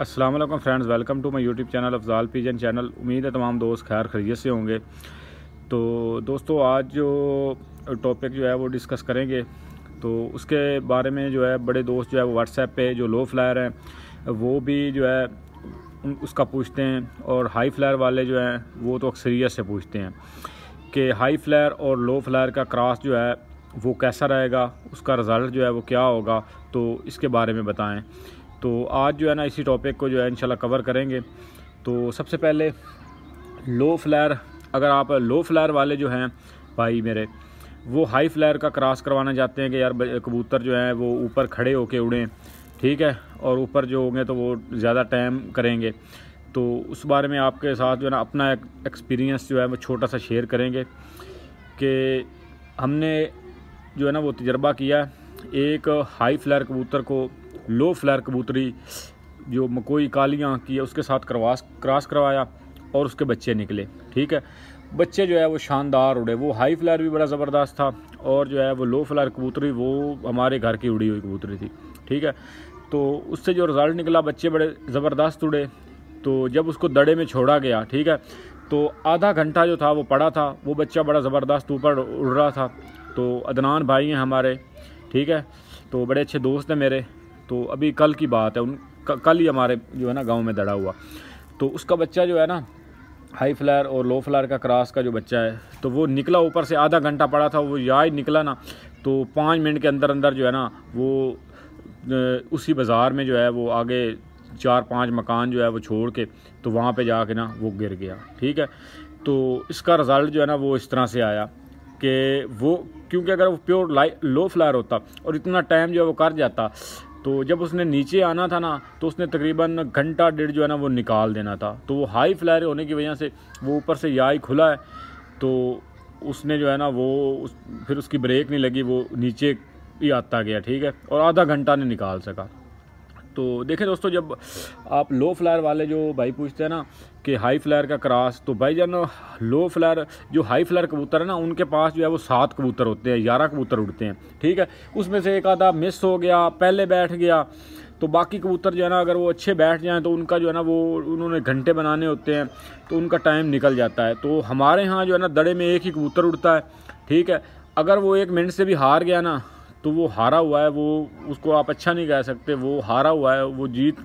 Aslam friends welcome to my YouTube channel Afzal pigeon channel उम्मीद है तमाम दोस्त खैर खरीत से होंगे तो दोस्तों आज जो टॉपिक जो है वो डिस्कस करेंगे तो उसके बारे में जो है बड़े दोस्त जो है वो व्हाट्सएप पे जो लो फ्लायर हैं वो भी जो है उसका पूछते हैं और हाई फ्लायर वाले जो हैं वो तो अक्सरियत से पूछते हैं कि हाई फ्लायर और लो फ्लायर का क्रॉस जो है वो कैसा रहेगा उसका रिज़ल्ट जो है वो क्या होगा तो इसके बारे में बताएँ तो आज जो है ना इसी टॉपिक को जो है इनशाला कवर करेंगे तो सबसे पहले लो फ्लैर अगर आप लो फ्लैर वाले जो हैं भाई मेरे वो हाई फ्लैर का क्रॉस करवाना चाहते हैं कि यार कबूतर जो हैं वो ऊपर खड़े होके उड़ें ठीक है और ऊपर जो होंगे तो वो ज़्यादा टाइम करेंगे तो उस बारे में आपके साथ जो है ना अपना एक्सपीरियंस जो है वो छोटा सा शेयर करेंगे कि हमने जो है ना वो तजर्बा किया एक हाई फ्लैर कबूतर को लो फ्लैर कबूतरी जो मकोई कालियाँ की है उसके साथ करवास क्रॉस करवाया और उसके बच्चे निकले ठीक है बच्चे जो है वो शानदार उड़े वो हाई फ्लैर भी बड़ा ज़बरदस्त था और जो है वो लो फ्लैर कबूतरी वो हमारे घर की उड़ी हुई कबूतरी थी ठीक है तो उससे जो रिज़ल्ट निकला बच्चे बड़े ज़बरदस्त उड़े तो जब उसको दड़े में छोड़ा गया ठीक है तो आधा घंटा जो था वो पड़ा था वो बच्चा बड़ा ज़बरदस्त ऊपर उड़ रहा था तो अदनान भाई हैं हमारे ठीक है तो बड़े अच्छे दोस्त हैं मेरे तो अभी कल की बात है उन कल ही हमारे जो है ना गाँव में दड़ा हुआ तो उसका बच्चा जो है ना हाई फ्लायर और लो फ्लायर का क्रॉस का जो बच्चा है तो वो निकला ऊपर से आधा घंटा पड़ा था वो या निकला ना तो पाँच मिनट के अंदर अंदर जो है ना वो उसी बाज़ार में जो है वो आगे चार पांच मकान जो है वो छोड़ के तो वहाँ पे जाके ना वो गिर गया ठीक है तो इसका रिज़ल्ट जो है ना वो इस तरह से आया कि वो क्योंकि अगर वो प्योर लाइ लो फ्लायर होता और इतना टाइम जो है वो कर जाता तो जब उसने नीचे आना था ना तो उसने तकरीबन घंटा डेढ़ जो है ना वो निकाल देना था तो वो हाई फ्लायर होने की वजह से वो ऊपर से या ही खुला है तो उसने जो है ना वो उस, फिर उसकी ब्रेक नहीं लगी वो नीचे ही आता गया ठीक है और आधा घंटा नहीं निकाल सका तो देखें दोस्तों जब आप लो फ्लायर वाले जो भाई पूछते हैं ना कि हाई फ्लायर का क्रास तो भाई जान लो फ्लायर जो हाई फ्लायर कबूतर है ना उनके पास जो है वो सात कबूतर होते हैं ग्यारह कबूतर उड़ते हैं ठीक है उसमें से एक आधा मिस हो गया पहले बैठ गया तो बाकी कबूतर जो है ना अगर वो अच्छे बैठ जाएँ तो उनका जो है ना वो उन्होंने घंटे बनाने होते हैं तो उनका टाइम निकल जाता है तो हमारे यहाँ जो है ना दड़े में एक ही कबूतर उड़ता है ठीक है अगर वो एक मिनट से भी हार गया ना तो वो हारा हुआ है वो उसको आप अच्छा नहीं कह सकते वो हारा हुआ है वो जीत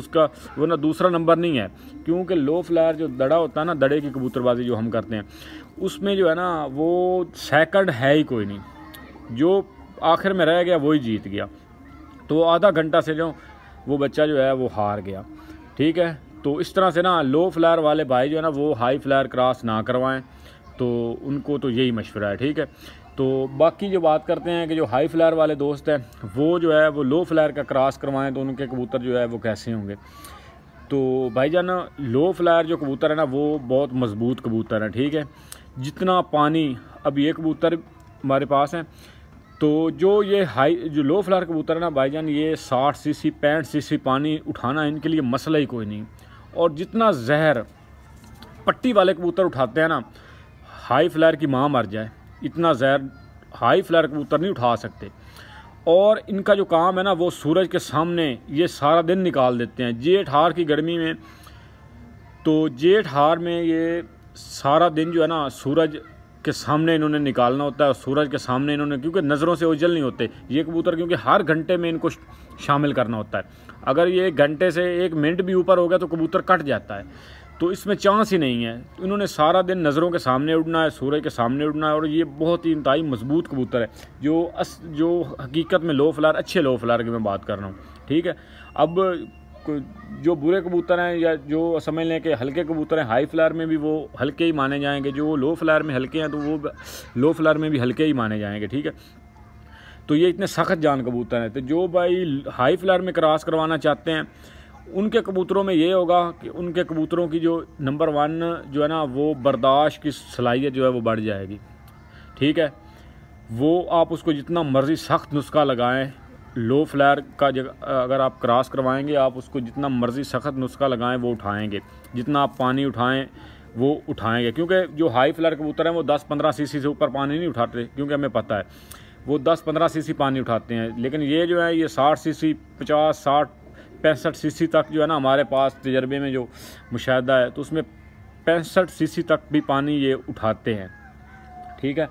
उसका वो ना दूसरा नंबर नहीं है क्योंकि लो फ्लायर जो दड़ा होता है ना दड़े की कबूतरबाजी जो हम करते हैं उसमें जो है ना वो सेकंड है ही कोई नहीं जो आखिर में रह गया वही जीत गया तो आधा घंटा से जो वो बच्चा जो है वो हार गया ठीक है तो इस तरह से ना लो फ्लायर वाले भाई जो है ना वो हाई फ्लायर क्रॉस ना करवाएं तो उनको तो यही मशवरा है ठीक है तो बाकी जो बात करते हैं कि जो हाई फ्लायर वाले दोस्त हैं वो जो है वो लो फ्लायर का क्रॉस करवाएं तो उनके कबूतर जो है वो कैसे होंगे तो भाईजान लो फ्लायर जो कबूतर है ना वो बहुत मज़बूत कबूतर है ठीक है जितना पानी अब ये कबूतर हमारे पास हैं तो जो ये हाई जो लो फ्लायर कबूतर है ना जान ये साठ सी सी पैंठ सी सी पानी उठाना इनके लिए मसला ही कोई नहीं और जितना जहर पट्टी वाले कबूतर उठाते हैं ना हाई फ्लायर की माँ मर जाए इतना जहर हाई फ्लायर कबूतर नहीं उठा सकते और इनका जो काम है ना वो सूरज के सामने ये सारा दिन निकाल देते हैं जेठ हार की गर्मी में तो जेठ हार में ये सारा दिन जो है ना सूरज के सामने इन्होंने निकालना होता है सूरज के सामने इन्होंने क्योंकि नज़रों से उजल नहीं होते ये कबूतर क्योंकि हर घंटे में इनको शामिल करना होता है अगर ये घंटे से एक मिनट भी ऊपर हो गया तो कबूतर कट जाता है तो इसमें चांस ही नहीं है इन्होंने सारा दिन नज़रों के सामने उड़ना है सूर्य के सामने उड़ना है और ये बहुत ही इंतई मजबूत कबूतर है जो अस जो हकीकत में लो फ्लार अच्छे लो फ्लार की मैं बात कर रहा हूँ ठीक है अब जो बुरे कबूतर हैं या जो समझ लें कि हल्के कबूतर हैं हाई फ्लार में भी वो हल्के ही माने जाएंगे जो लो फ्लार में हल्के हैं तो वो लो फ्लार में भी हल्के ही माने जाएंगे ठीक है तो ये इतने सख्त जान कबूतर हैं तो जो भाई हाई फ्लार में क्रॉस करवाना चाहते हैं उनके कबूतरों में ये होगा कि उनके कबूतरों की जो नंबर वन जो है ना वो बर्दाश्त की सलाहियत जो है वो बढ़ जाएगी ठीक है वो आप उसको जितना मर्ज़ी सख्त नुस्खा लगाएं लो फ्लैर का जगह अगर आप क्रॉस करवाएंगे आप उसको जितना मर्ज़ी सख्त नुस्खा लगाएं वो उठाएंगे जितना आप पानी उठाएं वो उठाएंगे क्योंकि जो हाई फ्लैर कबूतर हैं वो 10-15 सीसी से ऊपर पानी नहीं उठाते क्योंकि हमें पता है वो 10-15 सीसी पानी उठाते हैं लेकिन ये जो है ये 60 सीसी 50 60 पैंसठ सी तक जो है ना हमारे पास तजर्बे में जो मुशाह है तो उसमें पैंसठ सी तक भी पानी ये उठाते हैं ठीक है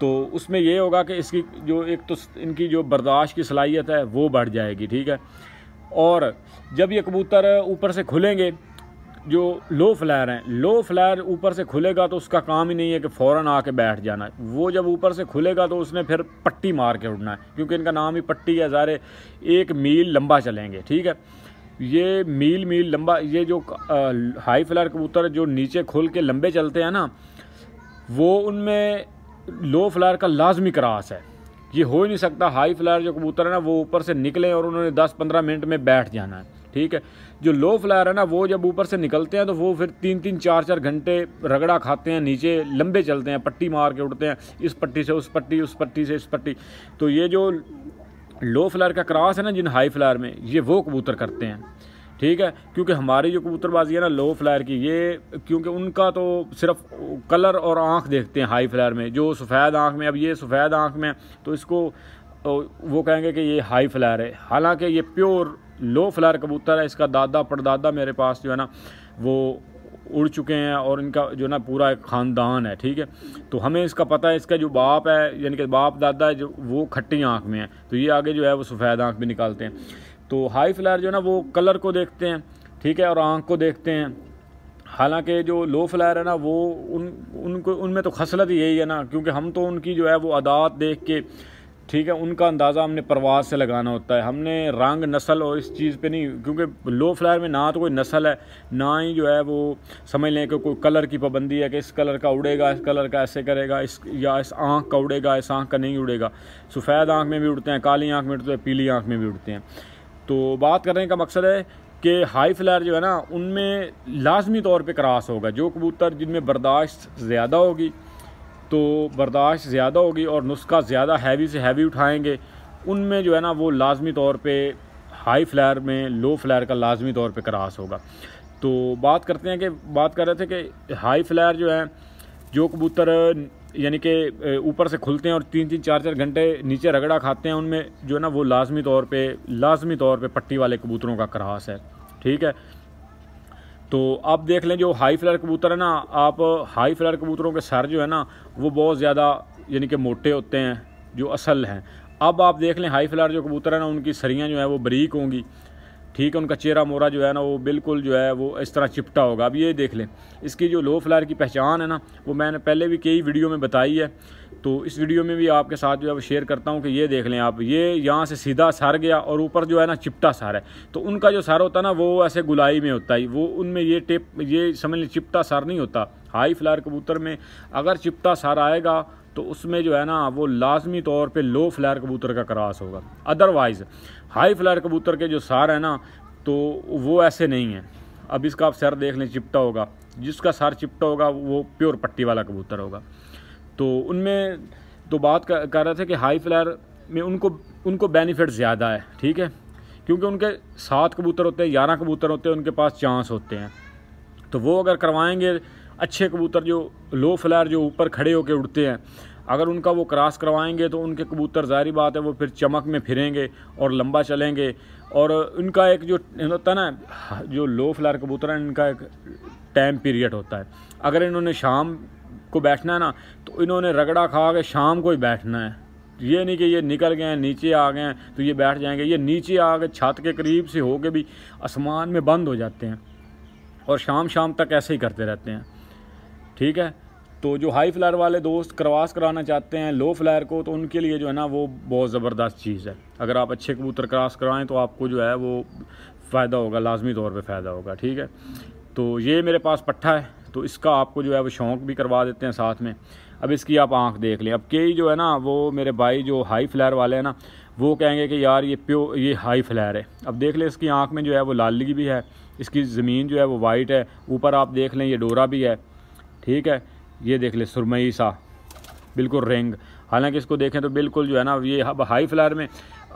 तो उसमें ये होगा कि इसकी जो एक तो इनकी जो बर्दाश्त की सलाहियत है वो बढ़ जाएगी ठीक है और जब ये कबूतर ऊपर से खुलेंगे जो लो फ्लायर हैं लो फ्लायर ऊपर से खुलेगा तो उसका काम ही नहीं है कि फ़ौर आके बैठ जाना है वो जब ऊपर से खुलेगा तो उसने फिर पट्टी मार के उड़ना है क्योंकि इनका नाम ही पट्टी है ज़ारे एक मील लंबा चलेंगे ठीक है ये मील मील लंबा ये जो आ, हाई फ्लायर कबूतर जो नीचे खुल के लंबे चलते हैं ना वो उनमें लो फ्लायर का लाजमी क्रास है ये हो ही नहीं सकता हाई फ्लायर जो कबूतर है ना वो ऊपर से निकले और उन्होंने दस पंद्रह मिनट में बैठ जाना है ठीक है जो लो फ्लायर है ना वो जब ऊपर से निकलते हैं तो वो फिर तीन तीन चार चार घंटे रगड़ा खाते हैं नीचे लंबे चलते हैं पट्टी मार के उड़ते हैं इस पट्टी से उस पट्टी उस पट्टी से इस पट्टी तो ये जो लो फ्लायर का क्रॉस है ना जिन हाई फ्लायर में ये वो कबूतर करते हैं ठीक है क्योंकि हमारी जो कबूतरबाजी है ना लो फ्लायर की ये क्योंकि उनका तो सिर्फ कलर और आँख देखते हैं हाई फ्लायर में जो सफ़ेद आँख में अब ये सफ़ेद आँख में तो इसको वो कहेंगे कि ये हाई फ्लायर है हालांकि ये प्योर लो फ्लायर कबूतर है इसका दादा पड़दादा मेरे पास जो है ना वो उड़ चुके हैं और इनका जो ना पूरा एक ख़ानदान है ठीक है तो हमें इसका पता है इसका जो बाप है यानी कि बाप दादा है जो वो खट्टी आँख में है तो ये आगे जो है वो सफ़ेद आँख भी निकालते हैं तो हाई फ्लायर जो है ना वो कलर को देखते हैं ठीक है और आँख को देखते हैं हालांकि जो लो फ्लायर है ना वो उन उनको उनमें तो खसलत ही यही है ना क्योंकि हम तो उनकी जो है वो अदात देख के ठीक है उनका अंदाज़ा हमने परवास से लगाना होता है हमने रंग नस्ल और इस चीज़ पे नहीं क्योंकि लो फ्लायर में ना तो कोई नस्ल है ना ही जो है वो समझ लें कि कोई कलर की पाबंदी है कि इस कलर का उड़ेगा इस कलर का ऐसे करेगा इस या इस आँख का उड़ेगा इस आँख का नहीं उड़ेगा सफ़ेद आँख में भी उड़ते हैं काली आँख में उड़ते हैं पीली आँख में भी उड़ते हैं तो बात करने का मकसद है कि हाई फ्लायर जो है ना उनमें लाजमी तौर पर क्रास होगा जो कबूतर जिनमें बर्दाश्त ज़्यादा होगी तो बर्दाश्त ज़्यादा होगी और नुस्खा ज़्यादा हैवी से हैवी उठाएंगे उनमें जो है ना वो लाजमी तौर पर हाई फ्लैर में लो फ्लैर का लाजमी तौर पर क्रास होगा तो बात करते हैं कि बात कर रहे थे कि हाई फ्लैर जो है जो कबूतर यानी कि ऊपर से खुलते हैं और तीन तीन चार चार घंटे नीचे रगड़ा खाते हैं उनमें जो है ना वो लाजमी तौर पे लाजमी तौर पे पट्टी वाले कबूतरों का क्रास है ठीक है तो आप देख लें जो हाई फ्लर कबूतर है ना आप हाई फ्लर कबूतरों के सर जो है ना वो बहुत ज़्यादा यानी कि मोटे होते हैं जो असल हैं अब आप देख लें हाई फ्लर जो कबूतर है ना उनकी सरियाँ जो है वो बरीक होंगी ठीक है उनका चेहरा मोरा जो है ना वो बिल्कुल जो है वो इस तरह चिपटा होगा अब ये देख लें इसकी जो लो फ्लायर की पहचान है ना वो मैंने पहले भी कई वीडियो में बताई है तो इस वीडियो में भी आपके साथ जो है शेयर करता हूँ कि ये देख लें आप ये यहाँ से सीधा सार गया और ऊपर जो है ना चिपटा सार है तो उनका जो सार होता है ना वो ऐसे गुलाई में होता है वो उनमें ये टेप ये समझ लें चिपटा सार नहीं होता हाई फ्लायर कबूतर में अगर चिपटा सार आएगा तो उसमें जो है ना वो लाजमी तौर पर लो फ्लायर कबूतर का क्रास होगा अदरवाइज़ हाई फ्लायर कबूतर के जो सार है ना तो वो ऐसे नहीं है अब इसका आप सर देख लें चिपटा होगा जिसका सार चिपटा होगा वो प्योर पट्टी वाला कबूतर होगा तो उनमें तो बात कर रहा था कि हाई फ्लायर में उनको उनको बेनिफिट ज़्यादा है ठीक है क्योंकि उनके सात कबूतर होते हैं ग्यारह कबूतर होते हैं उनके पास चांस होते हैं तो वो अगर करवाएंगे अच्छे कबूतर जो लो फ्लायर जो ऊपर खड़े होकर उड़ते हैं अगर उनका वो क्रॉस करवाएंगे तो उनके कबूतर जारी बात है वो फिर चमक में फिरेंगे और लंबा चलेंगे और उनका एक जो होता है ना जो लो फ्लायर कबूतर है इनका एक टाइम पीरियड होता है अगर इन्होंने शाम को बैठना है ना तो इन्होंने रगड़ा खा के शाम को ही बैठना है ये नहीं कि ये निकल गए हैं नीचे आ गए हैं तो ये बैठ जाएंगे ये नीचे आ गए छत के करीब से होके भी आसमान में बंद हो जाते हैं और शाम शाम तक ऐसे ही करते रहते हैं ठीक है तो जो हाई फ्लायर वाले दोस्त क्रवास कराना चाहते हैं लो फ्लायर को तो उनके लिए जो है ना वो बहुत ज़बरदस्त चीज़ है अगर आप अच्छे कबूतर क्रॉस कराएं तो आपको जो है वो फ़ायदा होगा लाजमी तौर पे फ़ायदा होगा ठीक है तो ये मेरे पास पट्ठा है तो इसका आपको जो है वो शौक भी करवा देते हैं साथ में अब इसकी आप आंख देख लें अब कई जो है ना वो मेरे भाई जो हाई फ्लैर वाले हैं ना वो कहेंगे कि यार ये प्यो ये हाई फ्लैर है अब देख लें इसकी आंख में जो है वो लालगी भी है इसकी ज़मीन जो है वो वाइट है ऊपर आप देख लें ये डोरा भी है ठीक है ये देख लें सुरमई सा बिल्कुल रिंग हालांकि इसको देखें तो बिल्कुल जो है ना ये अब हाई फ्लैर में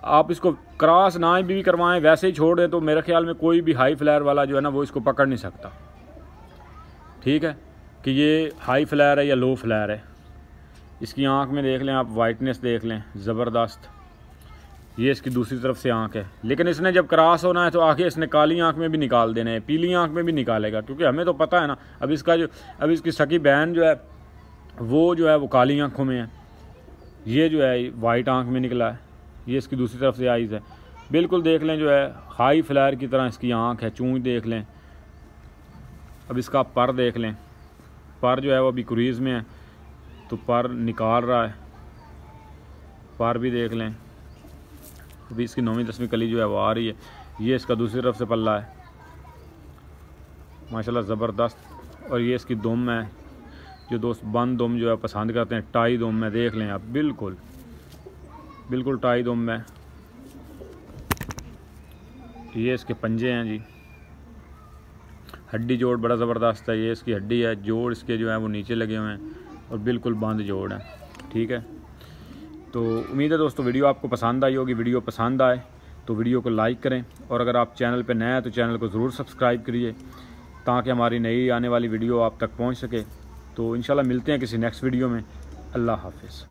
आप इसको क्रॉस ना भी करवाएं वैसे ही छोड़ दें तो मेरे ख्याल में कोई भी हाई फ्लैर वाला जो है ना वो इसको पकड़ नहीं सकता ठीक है कि ये हाई फ्लैर है या लो फ्लैर है इसकी आंख में देख लें आप वाइटनेस देख लें ज़बरदस्त ये इसकी दूसरी तरफ से आँख है लेकिन इसने जब क्रॉस होना है तो आखिर इसने काली आँख में भी निकाल देना है पीली आँख में भी निकालेगा क्योंकि हमें तो पता है ना अब इसका जो अब इसकी सकी बहन जो है वो जो है वो काली आँखों में है ये जो है वाइट आँख में निकला है ये इसकी दूसरी तरफ से आइज़ है बिल्कुल देख लें जो है हाई फ्लायर की तरह इसकी आँख है चूँच देख लें अब इसका पर देख लें पर जो है वो अभी क्रीज़ में है तो पर निकाल रहा है पर भी देख लें अभी इसकी नौवीं दसवीं कली जो है वो आ रही है ये इसका दूसरी तरफ से पल्ला है माशाल्लाह ज़बरदस्त और ये इसकी दम है जो दोस्त बंद दुम जो है पसंद करते हैं टाई दम में देख लें आप बिल्कुल बिल्कुल टाई दुम मैं ये इसके पंजे हैं जी हड्डी जोड़ बड़ा ज़बरदस्त है ये इसकी हड्डी है जोड़ इसके जो है वो नीचे लगे हुए हैं और बिल्कुल बंद जोड़ हैं ठीक है तो उम्मीद है दोस्तों वीडियो आपको पसंद आई होगी वीडियो पसंद आए तो वीडियो को लाइक करें और अगर आप चैनल पर नए हैं तो चैनल को ज़रूर सब्सक्राइब करिए ताकि हमारी नई आने वाली वीडियो आप तक पहुँच सके तो इन मिलते हैं किसी नेक्स्ट वीडियो में अल्लाह हाफिज़